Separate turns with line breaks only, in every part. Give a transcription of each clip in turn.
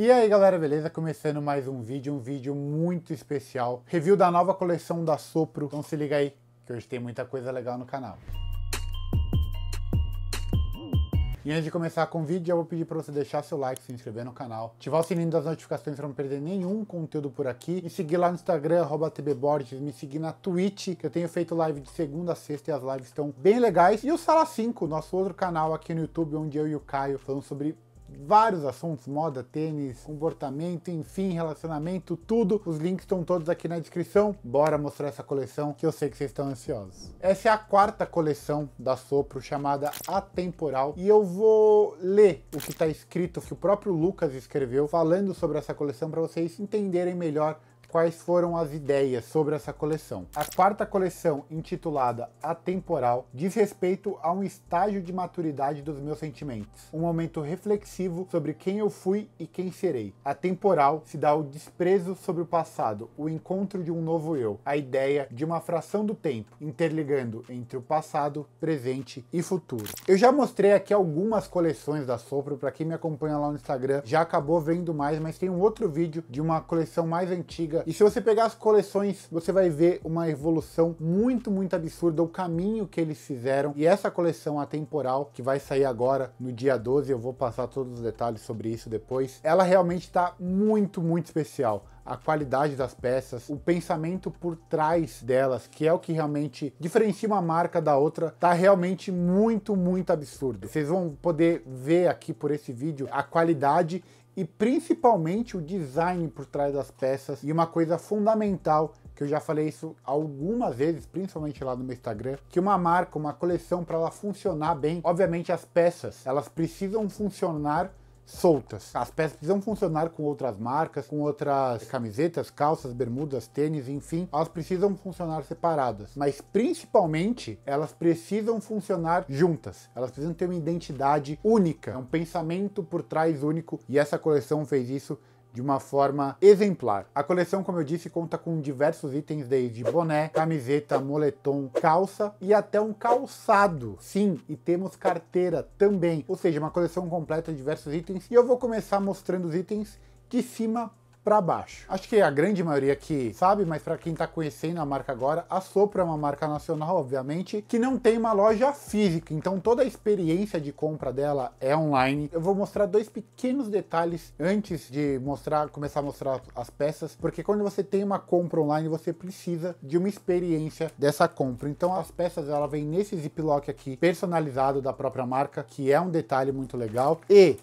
E aí galera, beleza? Começando mais um vídeo, um vídeo muito especial. Review da nova coleção da Sopro, então se liga aí, que hoje tem muita coisa legal no canal. E antes de começar com o vídeo, eu vou pedir para você deixar seu like, se inscrever no canal, ativar o sininho das notificações para não perder nenhum conteúdo por aqui, e seguir lá no Instagram, @tbborges, me seguir na Twitch, que eu tenho feito live de segunda a sexta e as lives estão bem legais, e o Sala 5, nosso outro canal aqui no YouTube, onde eu e o Caio falamos sobre vários assuntos, moda, tênis, comportamento, enfim, relacionamento, tudo. Os links estão todos aqui na descrição. Bora mostrar essa coleção que eu sei que vocês estão ansiosos. Essa é a quarta coleção da Sopro, chamada Atemporal, e eu vou ler o que está escrito, que o próprio Lucas escreveu, falando sobre essa coleção para vocês entenderem melhor quais foram as ideias sobre essa coleção. A quarta coleção, intitulada Atemporal, diz respeito a um estágio de maturidade dos meus sentimentos, um momento reflexivo sobre quem eu fui e quem serei. Atemporal se dá o desprezo sobre o passado, o encontro de um novo eu, a ideia de uma fração do tempo, interligando entre o passado, presente e futuro. Eu já mostrei aqui algumas coleções da Sopro, para quem me acompanha lá no Instagram já acabou vendo mais, mas tem um outro vídeo de uma coleção mais antiga antiga. E se você pegar as coleções, você vai ver uma evolução muito, muito absurda, o caminho que eles fizeram. E essa coleção atemporal, que vai sair agora no dia 12, eu vou passar todos os detalhes sobre isso depois, ela realmente está muito, muito especial a qualidade das peças, o pensamento por trás delas, que é o que realmente diferencia uma marca da outra, tá realmente muito, muito absurdo. Vocês vão poder ver aqui por esse vídeo a qualidade e principalmente o design por trás das peças. E uma coisa fundamental, que eu já falei isso algumas vezes, principalmente lá no meu Instagram, que uma marca, uma coleção, para ela funcionar bem, obviamente as peças, elas precisam funcionar soltas. As peças precisam funcionar com outras marcas, com outras camisetas, calças, bermudas, tênis, enfim, elas precisam funcionar separadas, mas principalmente elas precisam funcionar juntas. Elas precisam ter uma identidade única, é um pensamento por trás único e essa coleção fez isso de uma forma exemplar. A coleção, como eu disse, conta com diversos itens desde boné, camiseta, moletom, calça e até um calçado. Sim, e temos carteira também, ou seja, uma coleção completa de diversos itens. E eu vou começar mostrando os itens de cima para baixo. Acho que a grande maioria que sabe, mas para quem está conhecendo a marca agora, a Sopra é uma marca nacional, obviamente, que não tem uma loja física, então toda a experiência de compra dela é online. Eu vou mostrar dois pequenos detalhes antes de mostrar, começar a mostrar as peças, porque quando você tem uma compra online, você precisa de uma experiência dessa compra. Então as peças ela vem nesse ziplock aqui personalizado da própria marca, que é um detalhe muito legal. E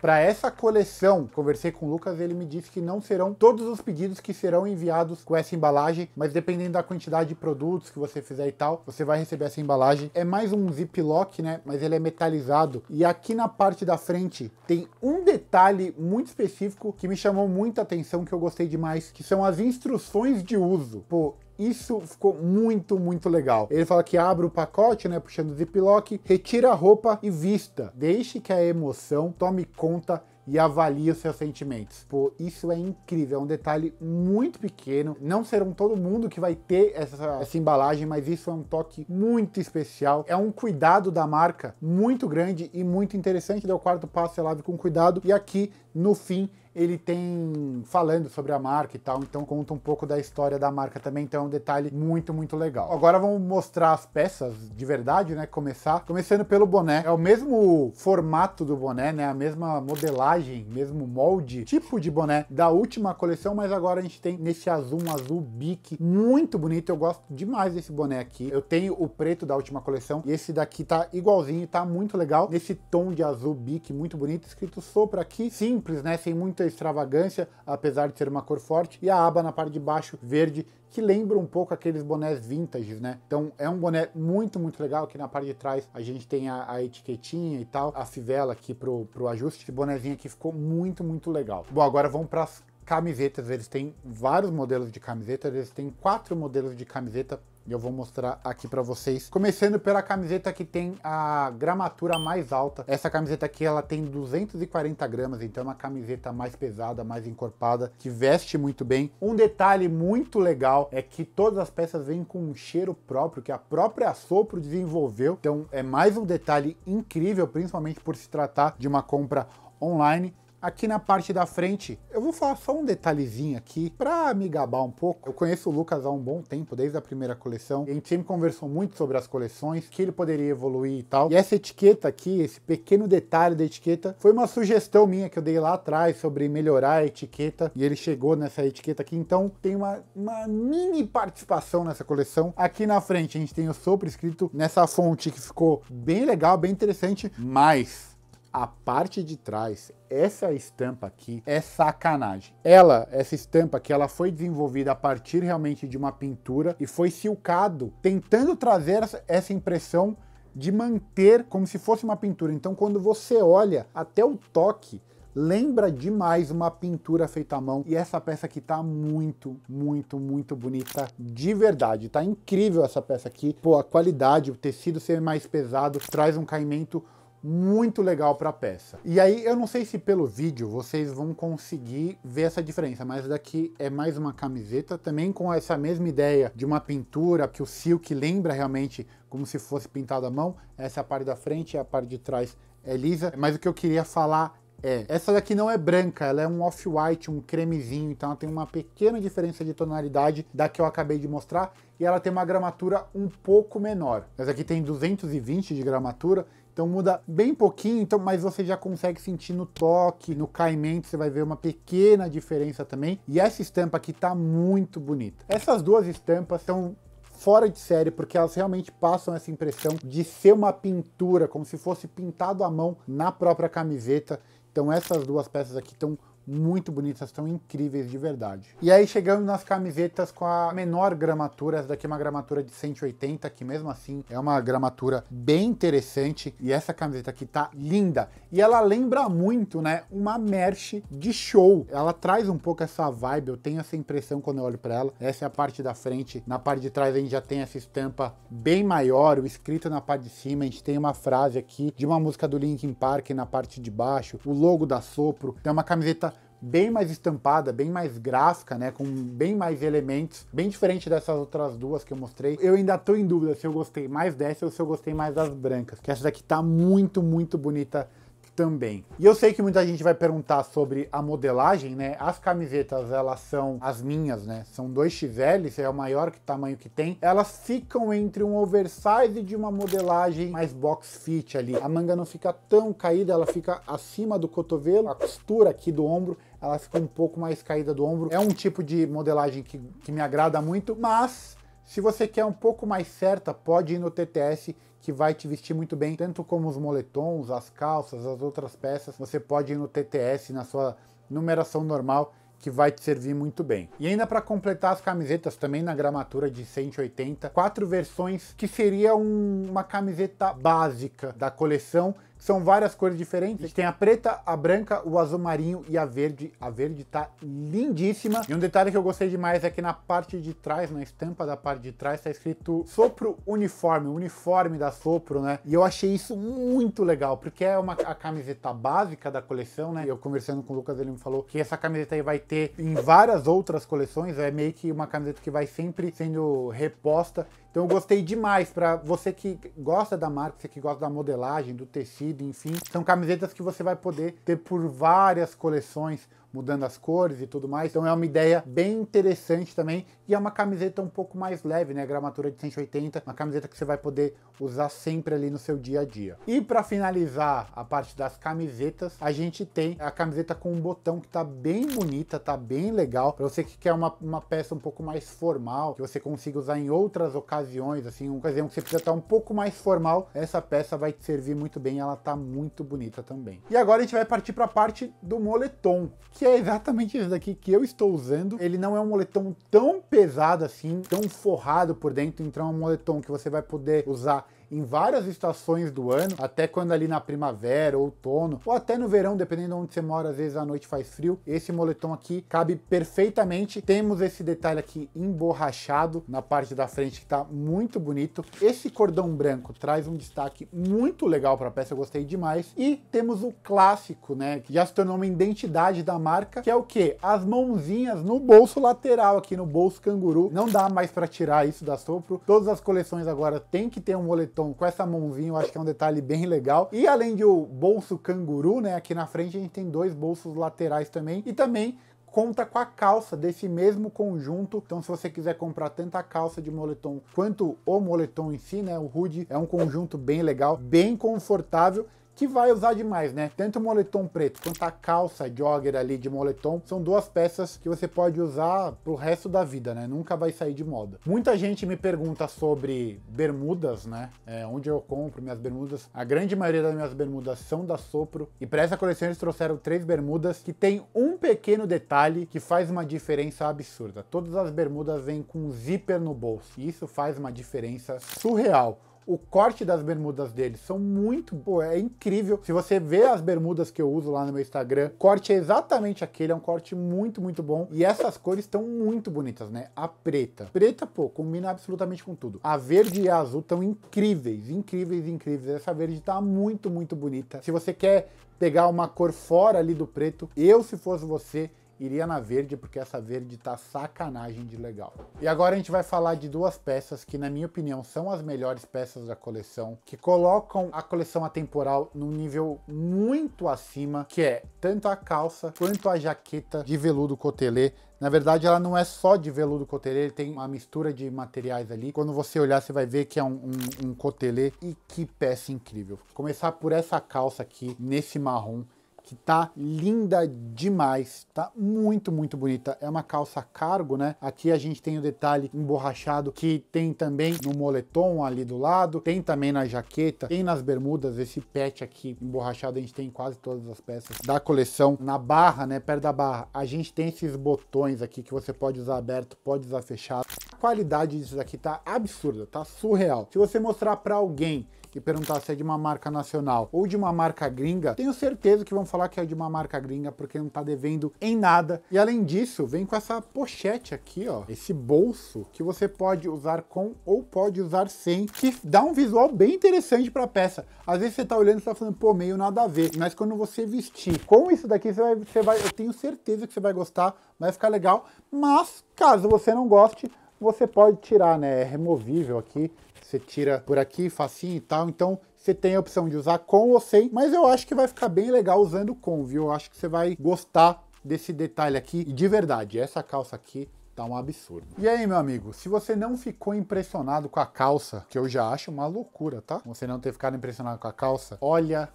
para essa coleção, conversei com o Lucas, ele me disse que não serão todos os pedidos que serão enviados com essa embalagem, mas dependendo da quantidade de produtos que você fizer e tal, você vai receber essa embalagem. É mais um ziplock, né? Mas ele é metalizado. E aqui na parte da frente tem um detalhe muito específico que me chamou muita atenção, que eu gostei demais, que são as instruções de uso. Pô, isso ficou muito, muito legal. Ele fala que abre o pacote, né, puxando o ziplock, retira a roupa e vista. Deixe que a emoção tome conta e avalie os seus sentimentos. Pô, isso é incrível, é um detalhe muito pequeno. Não serão todo mundo que vai ter essa, essa embalagem, mas isso é um toque muito especial. É um cuidado da marca muito grande e muito interessante. Deu o quarto passo você lave com cuidado. E aqui, no fim, ele tem falando sobre a marca e tal, então conta um pouco da história da marca também, então é um detalhe muito, muito legal. Agora vamos mostrar as peças de verdade, né, começar, começando pelo boné. É o mesmo formato do boné, né, a mesma modelagem, mesmo molde, tipo de boné da última coleção, mas agora a gente tem nesse azul, um azul bique, muito bonito, eu gosto demais desse boné aqui. Eu tenho o preto da última coleção e esse daqui tá igualzinho, tá muito legal, nesse tom de azul bique, muito bonito, escrito sopra aqui, simples, né, sem muita extravagância, apesar de ser uma cor forte, e a aba na parte de baixo verde, que lembra um pouco aqueles bonés vintage, né? Então é um boné muito, muito legal. Aqui na parte de trás a gente tem a, a etiquetinha e tal, a fivela aqui pro, pro ajuste. Esse bonézinho aqui ficou muito, muito legal. Bom, agora vamos para as camisetas. Eles têm vários modelos de camisetas, eles têm quatro modelos de camiseta e eu vou mostrar aqui para vocês. Começando pela camiseta que tem a gramatura mais alta. Essa camiseta aqui, ela tem 240 gramas, então é uma camiseta mais pesada, mais encorpada, que veste muito bem. Um detalhe muito legal é que todas as peças vêm com um cheiro próprio, que a própria Sopro desenvolveu. Então é mais um detalhe incrível, principalmente por se tratar de uma compra online aqui na parte da frente. Eu vou falar só um detalhezinho aqui para me gabar um pouco. Eu conheço o Lucas há um bom tempo, desde a primeira coleção. A gente sempre conversou muito sobre as coleções, que ele poderia evoluir e tal. E essa etiqueta aqui, esse pequeno detalhe da etiqueta, foi uma sugestão minha que eu dei lá atrás sobre melhorar a etiqueta. E ele chegou nessa etiqueta aqui, então tem uma, uma mini participação nessa coleção. Aqui na frente a gente tem o sopro escrito nessa fonte que ficou bem legal, bem interessante, mas a parte de trás, essa estampa aqui é sacanagem. Ela, essa estampa que ela foi desenvolvida a partir realmente de uma pintura e foi silcado tentando trazer essa impressão de manter como se fosse uma pintura. Então quando você olha até o toque, lembra demais uma pintura feita à mão e essa peça aqui tá muito, muito, muito bonita de verdade. Tá incrível essa peça aqui. Pô, a qualidade, o tecido ser mais pesado, traz um caimento muito legal para a peça. E aí eu não sei se pelo vídeo vocês vão conseguir ver essa diferença, mas daqui é mais uma camiseta também com essa mesma ideia de uma pintura que o silk lembra realmente como se fosse pintado à mão. Essa é a parte da frente e a parte de trás é lisa, mas o que eu queria falar é, essa daqui não é branca, ela é um off-white, um cremezinho, então ela tem uma pequena diferença de tonalidade da que eu acabei de mostrar e ela tem uma gramatura um pouco menor. Essa aqui tem 220 de gramatura, então muda bem pouquinho, então, mas você já consegue sentir no toque, no caimento, você vai ver uma pequena diferença também. E essa estampa aqui tá muito bonita. Essas duas estampas são fora de série, porque elas realmente passam essa impressão de ser uma pintura, como se fosse pintado à mão na própria camiseta. Então essas duas peças aqui estão muito bonitas, estão incríveis de verdade. E aí chegamos nas camisetas com a menor gramatura, essa daqui é uma gramatura de 180, que mesmo assim é uma gramatura bem interessante. E essa camiseta aqui tá linda. E ela lembra muito, né, uma merch de show. Ela traz um pouco essa vibe, eu tenho essa impressão quando eu olho para ela. Essa é a parte da frente, na parte de trás a gente já tem essa estampa bem maior, o escrito na parte de cima, a gente tem uma frase aqui de uma música do Linkin Park na parte de baixo, o logo da Sopro, é uma camiseta bem mais estampada, bem mais gráfica, né? Com bem mais elementos, bem diferente dessas outras duas que eu mostrei. Eu ainda tô em dúvida se eu gostei mais dessa ou se eu gostei mais das brancas, que essa daqui tá muito, muito bonita também. E eu sei que muita gente vai perguntar sobre a modelagem, né? As camisetas, elas são as minhas, né? São 2XL, é o maior que tamanho que tem. Elas ficam entre um oversize de uma modelagem mais box fit ali. A manga não fica tão caída, ela fica acima do cotovelo, a costura aqui do ombro ela ficou um pouco mais caída do ombro. É um tipo de modelagem que, que me agrada muito, mas se você quer um pouco mais certa, pode ir no TTS que vai te vestir muito bem, tanto como os moletons, as calças, as outras peças. Você pode ir no TTS na sua numeração normal que vai te servir muito bem. E ainda para completar as camisetas também na gramatura de 180, quatro versões que seria um, uma camiseta básica da coleção são várias cores diferentes. A gente tem a preta, a branca, o azul marinho e a verde. A verde tá lindíssima. E um detalhe que eu gostei demais é que na parte de trás, na estampa da parte de trás, tá escrito Sopro Uniforme, uniforme da Sopro, né? E eu achei isso muito legal, porque é uma a camiseta básica da coleção, né? eu conversando com o Lucas, ele me falou que essa camiseta aí vai ter em várias outras coleções, é meio que uma camiseta que vai sempre sendo reposta. Então eu gostei demais para você que gosta da marca, você que gosta da modelagem, do tecido, enfim. São camisetas que você vai poder ter por várias coleções, mudando as cores e tudo mais. Então é uma ideia bem interessante também. E é uma camiseta um pouco mais leve, né? Gramatura de 180, uma camiseta que você vai poder usar sempre ali no seu dia a dia. E para finalizar a parte das camisetas, a gente tem a camiseta com um botão que tá bem bonita, tá bem legal. Para você que quer uma, uma peça um pouco mais formal, que você consiga usar em outras ocasiões, assim, uma ocasião que você precisa estar tá um pouco mais formal, essa peça vai te servir muito bem, ela tá muito bonita também. E agora a gente vai partir para a parte do moletom, que é exatamente esse daqui que eu estou usando. Ele não é um moletom tão pesado assim, tão forrado por dentro, então é um moletom que você vai poder usar em várias estações do ano, até quando ali na primavera, outono, ou até no verão, dependendo de onde você mora, às vezes à noite faz frio. Esse moletom aqui cabe perfeitamente. Temos esse detalhe aqui emborrachado na parte da frente que tá muito bonito. Esse cordão branco traz um destaque muito legal para a peça, eu gostei demais. E temos o clássico, né, que já se tornou uma identidade da marca, que é o quê? As mãozinhas no bolso lateral aqui, no bolso canguru. Não dá mais para tirar isso da Sopro. Todas as coleções agora têm que ter um moletom então, com essa mãozinha, eu acho que é um detalhe bem legal. E além do bolso canguru, né? Aqui na frente a gente tem dois bolsos laterais também. E também conta com a calça desse mesmo conjunto. Então, se você quiser comprar tanto a calça de moletom quanto o moletom em si, né? O hoodie é um conjunto bem legal, bem confortável que vai usar demais, né? Tanto o moletom preto quanto a calça jogger ali de moletom são duas peças que você pode usar pro resto da vida, né? Nunca vai sair de moda. Muita gente me pergunta sobre bermudas, né? É, onde eu compro minhas bermudas. A grande maioria das minhas bermudas são da Sopro. E para essa coleção eles trouxeram três bermudas que tem um pequeno detalhe que faz uma diferença absurda. Todas as bermudas vêm com um zíper no bolso. E isso faz uma diferença surreal o corte das bermudas deles são muito boas, é incrível. Se você ver as bermudas que eu uso lá no meu Instagram, o corte é exatamente aquele, é um corte muito, muito bom. E essas cores estão muito bonitas, né? A preta. Preta, pô, combina absolutamente com tudo. A verde e a azul estão incríveis, incríveis, incríveis. Essa verde tá muito, muito bonita. Se você quer pegar uma cor fora ali do preto, eu, se fosse você, iria na verde porque essa verde tá sacanagem de legal. E agora a gente vai falar de duas peças que na minha opinião são as melhores peças da coleção, que colocam a coleção atemporal num nível muito acima, que é tanto a calça quanto a jaqueta de veludo cotelê na verdade, ela não é só de veludo cotelê, ele tem uma mistura de materiais ali. Quando você olhar, você vai ver que é um, um, um cotelê. E que peça incrível. Começar por essa calça aqui, nesse marrom que tá linda demais, tá muito, muito bonita. É uma calça cargo, né? Aqui a gente tem o detalhe emborrachado que tem também no moletom ali do lado, tem também na jaqueta, tem nas bermudas, esse pet aqui emborrachado, a gente tem quase todas as peças da coleção. Na barra, né, perto da barra, a gente tem esses botões aqui que você pode usar aberto, pode usar fechado. A qualidade disso aqui tá absurda, tá surreal. Se você mostrar para alguém e perguntar se é de uma marca nacional ou de uma marca gringa, tenho certeza que vão falar que é de uma marca gringa porque não tá devendo em nada. E além disso, vem com essa pochete aqui, ó, esse bolso que você pode usar com ou pode usar sem, que dá um visual bem interessante para a peça. Às vezes você tá olhando e tá falando, pô, meio nada a ver, mas quando você vestir com isso daqui, você vai, você vai eu tenho certeza que você vai gostar, vai ficar legal, mas caso você não goste, você pode tirar, né? É removível aqui. Você tira por aqui, facinho e tal. Então, você tem a opção de usar com ou sem. Mas eu acho que vai ficar bem legal usando com, viu? Eu acho que você vai gostar desse detalhe aqui. E de verdade, essa calça aqui tá um absurdo. E aí, meu amigo, se você não ficou impressionado com a calça, que eu já acho uma loucura, tá? Você não ter ficado impressionado com a calça, olha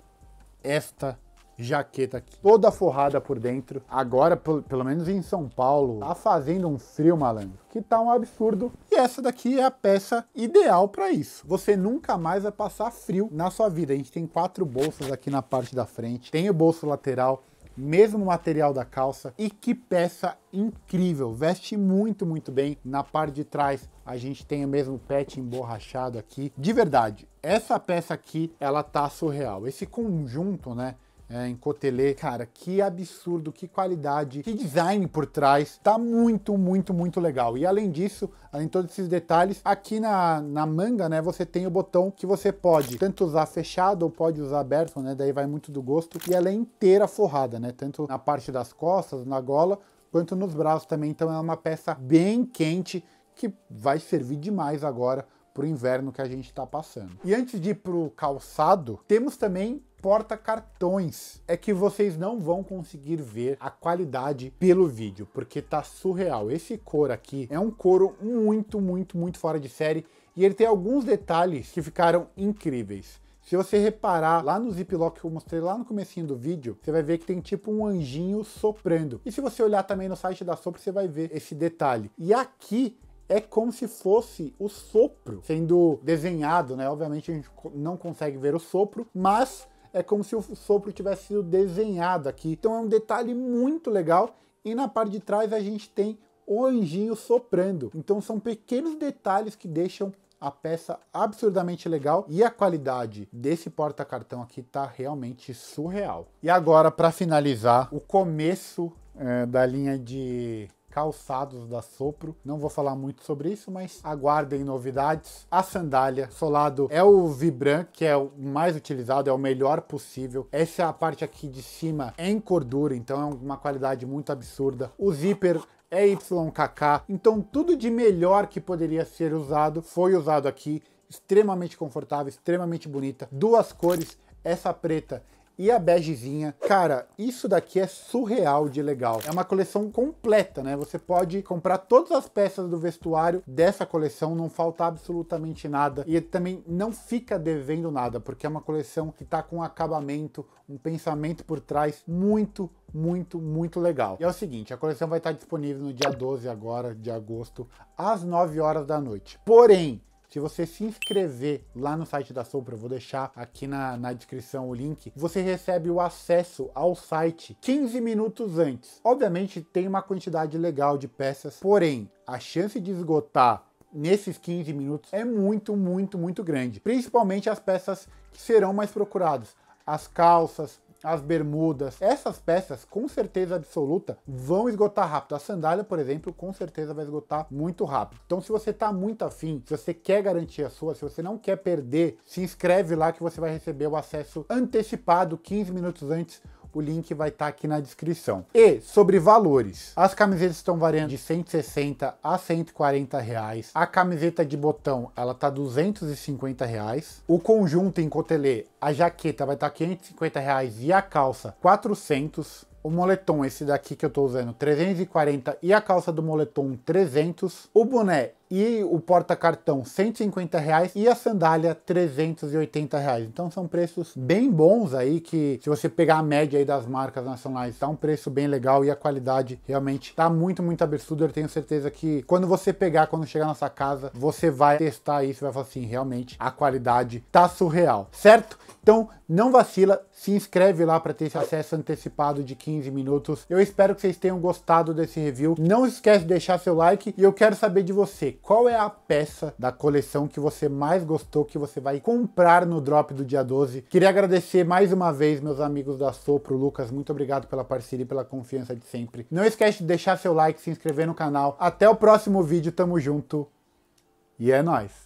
esta jaqueta aqui, toda forrada por dentro. Agora, pelo menos em São Paulo, tá fazendo um frio malandro, que tá um absurdo. E essa daqui é a peça ideal para isso. Você nunca mais vai passar frio na sua vida. A gente tem quatro bolsas aqui na parte da frente, tem o bolso lateral, mesmo material da calça. E que peça incrível, veste muito, muito bem. Na parte de trás, a gente tem o mesmo pet emborrachado aqui. De verdade, essa peça aqui, ela tá surreal. Esse conjunto, né? é, em Cotelê. Cara, que absurdo, que qualidade, que design por trás. Tá muito, muito, muito legal. E além disso, além de todos esses detalhes, aqui na, na manga, né, você tem o botão que você pode tanto usar fechado ou pode usar aberto, né, daí vai muito do gosto. E ela é inteira forrada, né, tanto na parte das costas, na gola, quanto nos braços também. Então é uma peça bem quente que vai servir demais agora para o inverno que a gente está passando. E antes de ir para o calçado, temos também porta-cartões, é que vocês não vão conseguir ver a qualidade pelo vídeo, porque tá surreal. Esse couro aqui é um couro muito, muito, muito fora de série e ele tem alguns detalhes que ficaram incríveis. Se você reparar lá no ziplock que eu mostrei lá no comecinho do vídeo, você vai ver que tem tipo um anjinho soprando. E se você olhar também no site da Sopro, você vai ver esse detalhe. E aqui é como se fosse o sopro sendo desenhado, né? Obviamente a gente não consegue ver o sopro, mas é como se o sopro tivesse sido desenhado aqui. Então é um detalhe muito legal. E na parte de trás a gente tem o anjinho soprando. Então são pequenos detalhes que deixam a peça absurdamente legal e a qualidade desse porta-cartão aqui tá realmente surreal. E agora para finalizar, o começo é, da linha de calçados da Sopro. Não vou falar muito sobre isso, mas aguardem novidades. A sandália solado é o Vibram, que é o mais utilizado, é o melhor possível. Essa é a parte aqui de cima é em cordura, então é uma qualidade muito absurda. O zíper é YKK, então tudo de melhor que poderia ser usado foi usado aqui. Extremamente confortável, extremamente bonita. Duas cores, essa preta e a begezinha. Cara, isso daqui é surreal de legal. É uma coleção completa, né? Você pode comprar todas as peças do vestuário dessa coleção, não falta absolutamente nada. E também não fica devendo nada, porque é uma coleção que tá com um acabamento, um pensamento por trás muito, muito, muito legal. E é o seguinte, a coleção vai estar disponível no dia 12 agora de agosto, às 9 horas da noite. Porém, se você se inscrever lá no site da Sopra, eu vou deixar aqui na, na descrição o link, você recebe o acesso ao site 15 minutos antes. Obviamente tem uma quantidade legal de peças, porém a chance de esgotar nesses 15 minutos é muito, muito, muito grande. Principalmente as peças que serão mais procuradas. As calças, as bermudas. Essas peças, com certeza absoluta, vão esgotar rápido. A sandália, por exemplo, com certeza vai esgotar muito rápido. Então, se você está muito afim, se você quer garantir a sua, se você não quer perder, se inscreve lá que você vai receber o acesso antecipado 15 minutos antes o link vai estar tá aqui na descrição. E sobre valores, as camisetas estão variando de 160 a 140 reais. A camiseta de botão, ela tá 250 reais. O conjunto em cotelê, a jaqueta vai estar tá 550 reais e a calça 400. O moletom, esse daqui que eu tô usando, 340 e a calça do moletom 300. O boné e o porta-cartão 150 reais e a sandália 380 reais. Então são preços bem bons aí que se você pegar a média aí das marcas nacionais tá um preço bem legal e a qualidade realmente tá muito muito absurda. Eu tenho certeza que quando você pegar, quando chegar na sua casa, você vai testar isso, vai falar assim realmente a qualidade tá surreal, certo? Então não vacila, se inscreve lá para ter esse acesso antecipado de 15 minutos. Eu espero que vocês tenham gostado desse review. Não esquece de deixar seu like e eu quero saber de você qual é a peça da coleção que você mais gostou, que você vai comprar no drop do dia 12. Queria agradecer mais uma vez meus amigos da Sopro, Lucas, muito obrigado pela parceria e pela confiança de sempre. Não esquece de deixar seu like, se inscrever no canal. Até o próximo vídeo, tamo junto e é nóis!